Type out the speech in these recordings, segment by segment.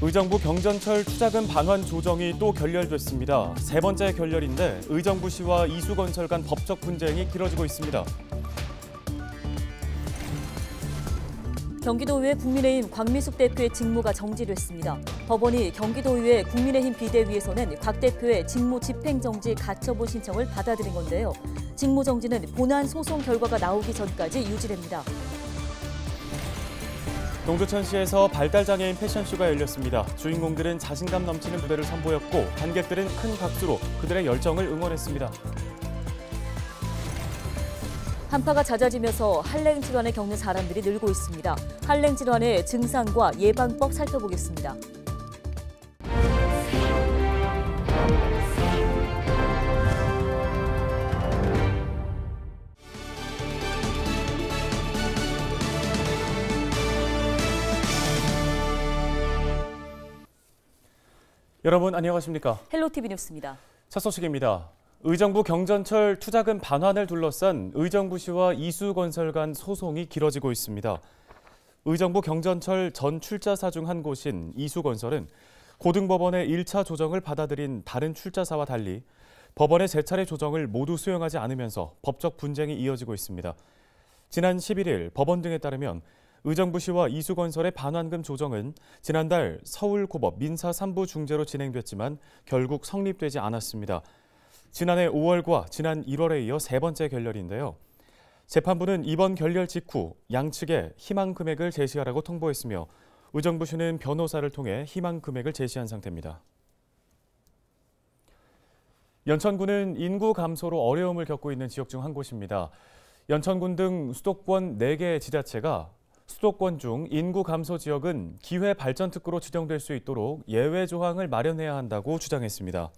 의정부 경전철 투자금 반환 조정이 또 결렬됐습니다. 세 번째 결렬인데 의정부시와 이수건설 간 법적 분쟁이 길어지고 있습니다. 경기도의회 국민의힘 곽미숙 대표의 직무가 정지됐습니다. 법원이 경기도의회 국민의힘 비대위에서는 곽 대표의 직무 집행정지 가처분 신청을 받아들인 건데요. 직무 정지는 본안 소송 결과가 나오기 전까지 유지됩니다. 동두천시에서 발달장애인 패션쇼가 열렸습니다. 주인공들은 자신감 넘치는 무대를 선보였고 관객들은 큰 박수로 그들의 열정을 응원했습니다. 한파가 잦아지면서 한랭 질환을 겪는 사람들이 늘고 있습니다. 한랭 질환의 증상과 예방법 살펴보겠습니다. 여러분 안녕하십니까? 헬로티비 뉴스입니다. 첫 소식입니다. 의정부 경전철 투자금 반환을 둘러싼 의정부시와 이수건설 간 소송이 길어지고 있습니다. 의정부 경전철 전 출자사 중 한 곳인 이수건설은 고등법원의 1차 조정을 받아들인 다른 출자사와 달리 법원의 재 차례 조정을 모두 수용하지 않으면서 법적 분쟁이 이어지고 있습니다. 지난 11일 법원 등에 따르면 의정부시와 이수건설의 반환금 조정은 지난달 서울고법 민사 3부 중재로 진행됐지만 결국 성립되지 않았습니다. 지난해 5월과 지난 1월에 이어 세 번째 결렬인데요. 재판부는 이번 결렬 직후 양측에 희망 금액을 제시하라고 통보했으며 의정부시는 변호사를 통해 희망 금액을 제시한 상태입니다. 연천군은 인구 감소로 어려움을 겪고 있는 지역 중 한 곳입니다. 연천군 등 수도권 4개 지자체가 수도권 중 인구 감소 지역은 기회 발전특구로 지정될 수 있도록 예외 조항을 마련해야 한다고 주장했습니다.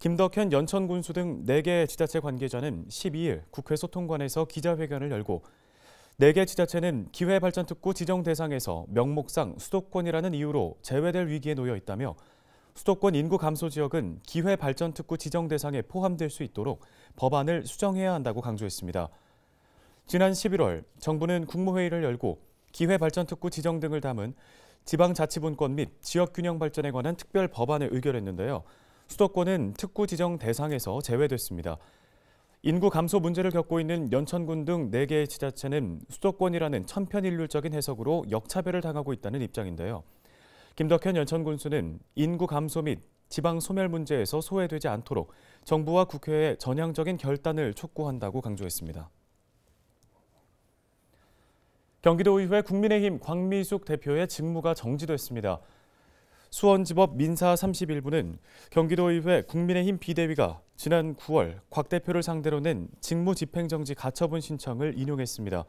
김덕현 연천군수 등 4개 지자체 관계자는 12일 국회 소통관에서 기자회견을 열고 4개 지자체는 기회발전특구 지정 대상에서 명목상 수도권이라는 이유로 제외될 위기에 놓여 있다며 수도권 인구 감소 지역은 기회발전특구 지정 대상에 포함될 수 있도록 법안을 수정해야 한다고 강조했습니다. 지난 11월 정부는 국무회의를 열고 기회발전특구 지정 등을 담은 지방자치분권 및 지역균형 발전에 관한 특별 법안을 의결했는데요. 수도권은 특구 지정 대상에서 제외됐습니다. 인구 감소 문제를 겪고 있는 연천군 등 4개의 지자체는 수도권이라는 천편일률적인 해석으로 역차별을 당하고 있다는 입장인데요. 김덕현 연천군수는 인구 감소 및 지방 소멸 문제에서 소외되지 않도록 정부와 국회에 전향적인 결단을 촉구한다고 강조했습니다. 경기도의회 국민의힘 광미숙 대표의 직무가 정지됐습니다. 수원지법 민사 31부는 경기도의회 국민의힘 비대위가 지난 9월 곽 대표를 상대로 낸 직무집행정지 가처분 신청을 인용했습니다.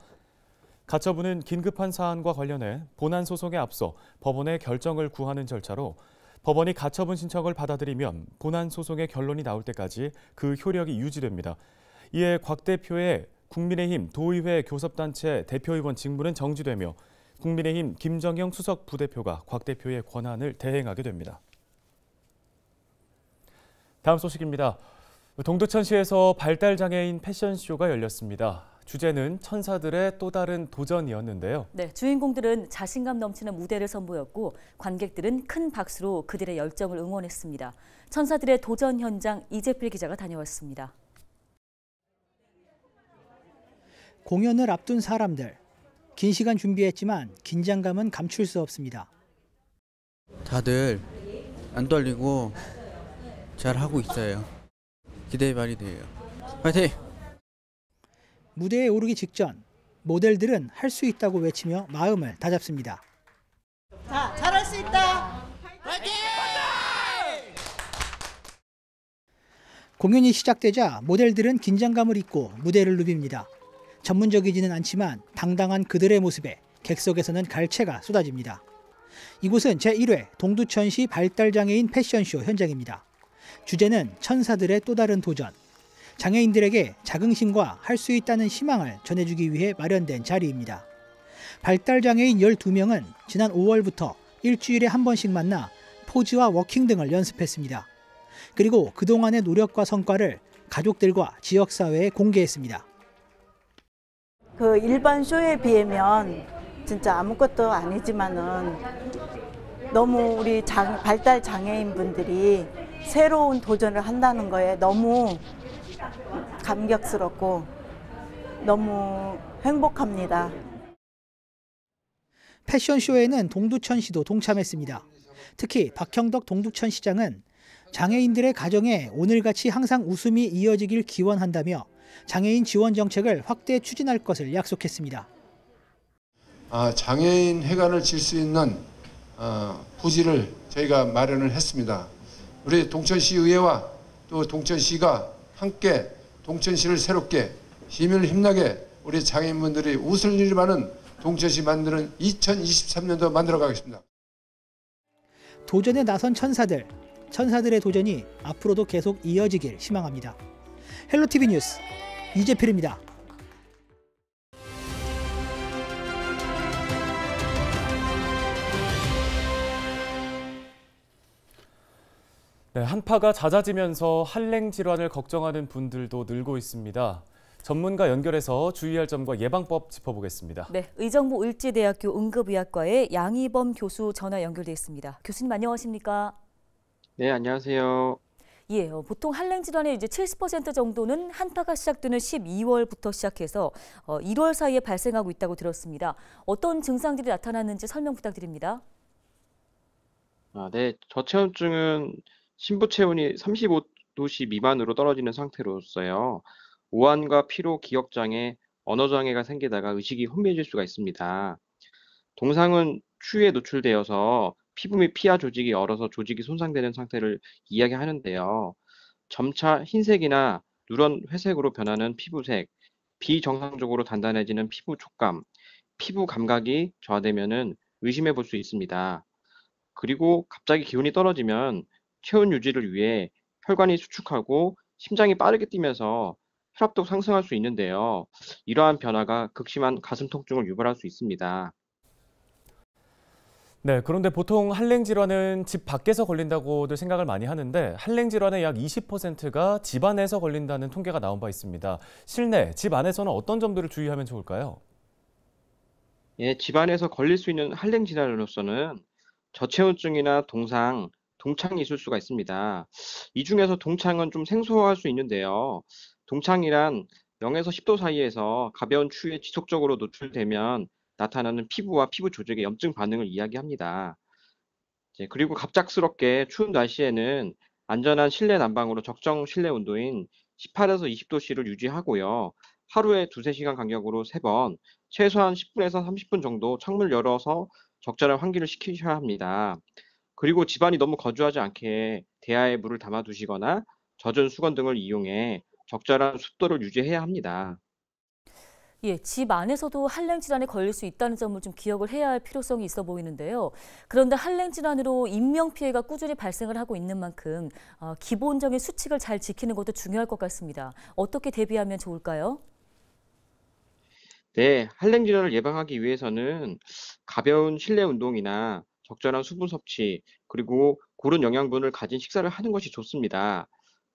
가처분은 긴급한 사안과 관련해 본안 소송에 앞서 법원의 결정을 구하는 절차로 법원이 가처분 신청을 받아들이면 본안 소송의 결론이 나올 때까지 그 효력이 유지됩니다. 이에 곽 대표의 국민의힘 도의회 교섭단체 대표의원 직무는 정지되며 국민의힘 김정영 수석 부대표가 곽 대표의 권한을 대행하게 됩니다. 다음 소식입니다. 동두천시에서 발달장애인 패션쇼가 열렸습니다. 주제는 천사들의 또 다른 도전이었는데요. 네, 주인공들은 자신감 넘치는 무대를 선보였고 관객들은 큰 박수로 그들의 열정을 응원했습니다. 천사들의 도전 현장 이재필 기자가 다녀왔습니다. 공연을 앞둔 사람들. 긴 시간 준비했지만 긴장감은 감출 수 없습니다. 다들 안 떨리고 잘 하고 있어요. 기대 많이 돼요. 파이팅! 무대에 오르기 직전 모델들은 할 수 있다고 외치며 마음을 다잡습니다. 자, 잘할 수 있다. 파이팅! 공연이 시작되자 모델들은 긴장감을 잊고 무대를 누빕니다. 전문적이지는 않지만 당당한 그들의 모습에 객석에서는 갈채가 쏟아집니다. 이곳은 제1회 동두천시 발달장애인 패션쇼 현장입니다. 주제는 천사들의 또 다른 도전. 장애인들에게 자긍심과 할 수 있다는 희망을 전해주기 위해 마련된 자리입니다. 발달장애인 12명은 지난 5월부터 일주일에 한 번씩 만나 포즈와 워킹 등을 연습했습니다. 그리고 그동안의 노력과 성과를 가족들과 지역사회에 공개했습니다. 그 일반 쇼에 비하면 진짜 아무것도 아니지만은 너무 우리 장, 발달 장애인 분들이 새로운 도전을 한다는 거에 너무 감격스럽고 너무 행복합니다. 패션쇼에는 동두천씨도 동참했습니다. 특히 박형덕 동두천시장은 장애인들의 가정에 오늘같이 항상 웃음이 이어지길 기원한다며 장애인 지원 정책을 확대 추진할 것을 약속했습니다. 아, 장애인 해관을 칠수 있는 어, 부지를 저희가 마련을 했습니다. 우리 동천시의회와 또 동천시가 함께 동천시를 새롭게 힘을 힘나게 우리 장애인분들이 웃을 일이 많은 동천시 만드는 2023년도 만들어 가겠습니다. 도전에 나선 천사들, 천사들의 도전이 앞으로도 계속 이어지길 희망합니다. 헬로TV 뉴스 이재필입니다. 네, 한파가 잦아지면서 한랭 질환을 걱정하는 분들도 늘고 있습니다. 전문가 연결해서 주의할 점과 예방법 짚어보겠습니다. 네, 의정부 을지대학교 응급의학과의 양희범 교수 전화 연결돼 있습니다. 교수님 안녕하십니까? 네, 안녕하세요. 예, 보통 한랭 질환의 이제 70% 정도는 한파가 시작되는 12월부터 시작해서 1월 어, 사이에 발생하고 있다고 들었습니다. 어떤 증상들이 나타났는지 설명 부탁드립니다. 아, 네, 저체온증은 신부 체온이 35도씨 미만으로 떨어지는 상태로서요. 오한과 피로, 기억 장애, 언어 장애가 생기다가 의식이 혼미해질 수가 있습니다. 동상은 추위에 노출되어서 피부 및 피하 조직이 얼어서 조직이 손상되는 상태를 이야기하는데요. 점차 흰색이나 누런 회색으로 변하는 피부색, 비정상적으로 단단해지는 피부 촉감, 피부 감각이 저하되면 의심해 볼 수 있습니다. 그리고 갑자기 기온이 떨어지면 체온 유지를 위해 혈관이 수축하고 심장이 빠르게 뛰면서 혈압도 상승할 수 있는데요. 이러한 변화가 극심한 가슴 통증을 유발할 수 있습니다. 네, 그런데 보통 한랭 질환은 집 밖에서 걸린다고들 생각을 많이 하는데 한랭 질환의 약 20%가 집 안에서 걸린다는 통계가 나온 바 있습니다. 실내, 집 안에서는 어떤 점들을 주의하면 좋을까요? 예, 집 안에서 걸릴 수 있는 한랭 질환으로서는 저체온증이나 동상, 동창이 있을 수가 있습니다. 이 중에서 동창은 좀 생소할 수 있는데요. 동창이란 0에서 10도 사이에서 가벼운 추위에 지속적으로 노출되면 나타나는 피부와 피부 조직의 염증 반응을 이야기합니다. 예, 그리고 갑작스럽게 추운 날씨에는 안전한 실내 난방으로 적정 실내 온도인 18에서 20도씨를 유지하고요. 하루에 두세 시간 간격으로 세 번 최소한 10분에서 30분 정도 창문을 열어서 적절한 환기를 시키셔야 합니다. 그리고 집안이 너무 거주하지 않게 대야에 물을 담아두시거나 젖은 수건 등을 이용해 적절한 습도를 유지해야 합니다. 예, 집 안에서도 한랭 질환에 걸릴 수 있다는 점을 좀 기억을 해야 할 필요성이 있어 보이는데요. 그런데 한랭 질환으로 인명 피해가 꾸준히 발생을 하고 있는 만큼 어, 기본적인 수칙을 잘 지키는 것도 중요할 것 같습니다. 어떻게 대비하면 좋을까요? 네, 한랭 질환을 예방하기 위해서는 가벼운 실내 운동이나 적절한 수분 섭취 그리고 고른 영양분을 가진 식사를 하는 것이 좋습니다.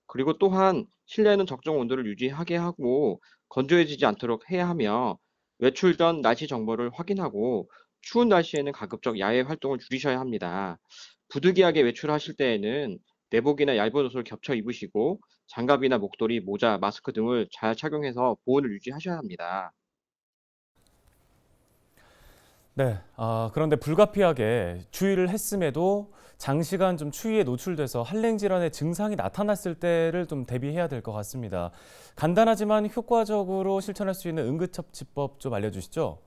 그리고 또한 실내는 적정 온도를 유지하게 하고 건조해지지 않도록 해야 하며 외출 전 날씨 정보를 확인하고 추운 날씨에는 가급적 야외 활동을 줄이셔야 합니다. 부득이하게 외출하실 때에는 내복이나 얇은 옷을 겹쳐 입으시고 장갑이나 목도리, 모자, 마스크 등을 잘 착용해서 보온을 유지하셔야 합니다. 네. 아, 그런데 불가피하게 주의를 했음에도 장시간 좀 추위에 노출돼서 한랭 질환의 증상이 나타났을 때를 좀 대비해야 될 것 같습니다. 간단하지만 효과적으로 실천할 수 있는 응급처치법 좀 알려주시죠.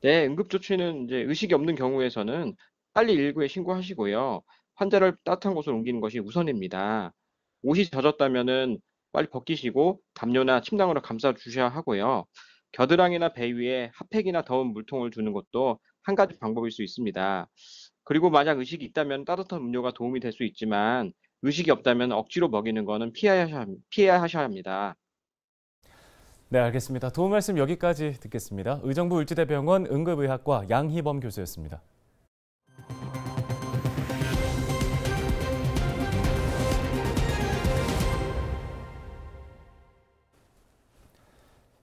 네, 응급조치는 이제 의식이 없는 경우에서는 빨리 119에 신고하시고요. 환자를 따뜻한 곳으로 옮기는 것이 우선입니다. 옷이 젖었다면은 빨리 벗기시고 담요나 침낭으로 감싸 주셔야 하고요. 겨드랑이나 배 위에 핫팩이나 더운 물통을 주는 것도 한 가지 방법일 수 있습니다. 그리고 만약 의식이 있다면 따뜻한 음료가 도움이 될 수 있지만 의식이 없다면 억지로 먹이는 것은 피해야, 피해 하셔야 합니다. 네, 알겠습니다. 도움 말씀 여기까지 듣겠습니다. 의정부 을지대병원 응급의학과 양희범 교수였습니다.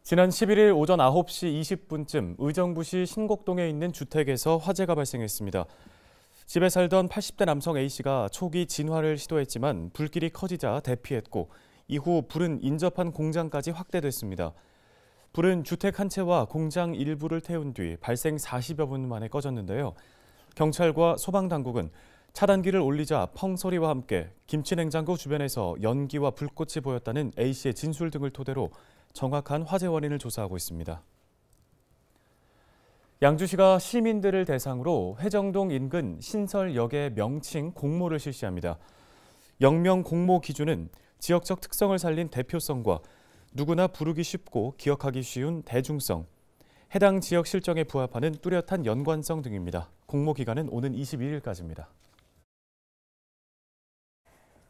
지난 11일 오전 9시 20분쯤 의정부시 신곡동에 있는 주택에서 화재가 발생했습니다. 집에 살던 80대 남성 A씨가 초기 진화를 시도했지만 불길이 커지자 대피했고 이후 불은 인접한 공장까지 확대됐습니다. 불은 주택 한 채와 공장 일부를 태운 뒤 발생 40여 분 만에 꺼졌는데요. 경찰과 소방당국은 차단기를 올리자 펑소리와 함께 김치냉장고 주변에서 연기와 불꽃이 보였다는 A씨의 진술 등을 토대로 정확한 화재 원인을 조사하고 있습니다. 양주시가 시민들을 대상으로 회정동 인근 신설역의 명칭 공모를 실시합니다. 영명 공모 기준은 지역적 특성을 살린 대표성과 누구나 부르기 쉽고 기억하기 쉬운 대중성, 해당 지역 실정에 부합하는 뚜렷한 연관성 등입니다. 공모 기간은 오는 22일까지입니다.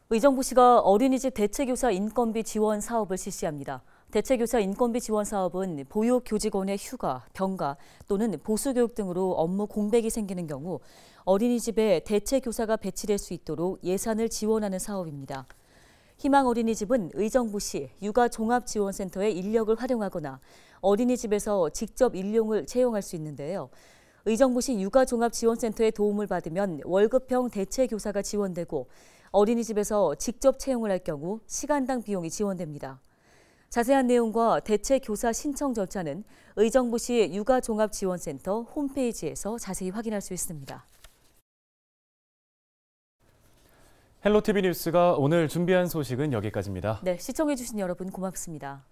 의정부시가 어린이집 대체교사 인건비 지원 사업을 실시합니다. 대체교사 인건비 지원 사업은 보육 교직원의 휴가, 병가 또는 보수교육 등으로 업무 공백이 생기는 경우 어린이집에 대체교사가 배치될 수 있도록 예산을 지원하는 사업입니다. 희망 어린이집은 의정부시 육아종합지원센터의 인력을 활용하거나 어린이집에서 직접 인력을 채용할 수 있는데요. 의정부시 육아종합지원센터의 도움을 받으면 월급형 대체교사가 지원되고 어린이집에서 직접 채용을 할 경우 시간당 비용이 지원됩니다. 자세한 내용과 대체 교사 신청 절차는 의정부시 육아종합지원센터 홈페이지에서 자세히 확인할 수 있습니다. 헬로TV 뉴스가 오늘 준비한 소식은 여기까지입니다. 네, 시청해주신 여러분 고맙습니다.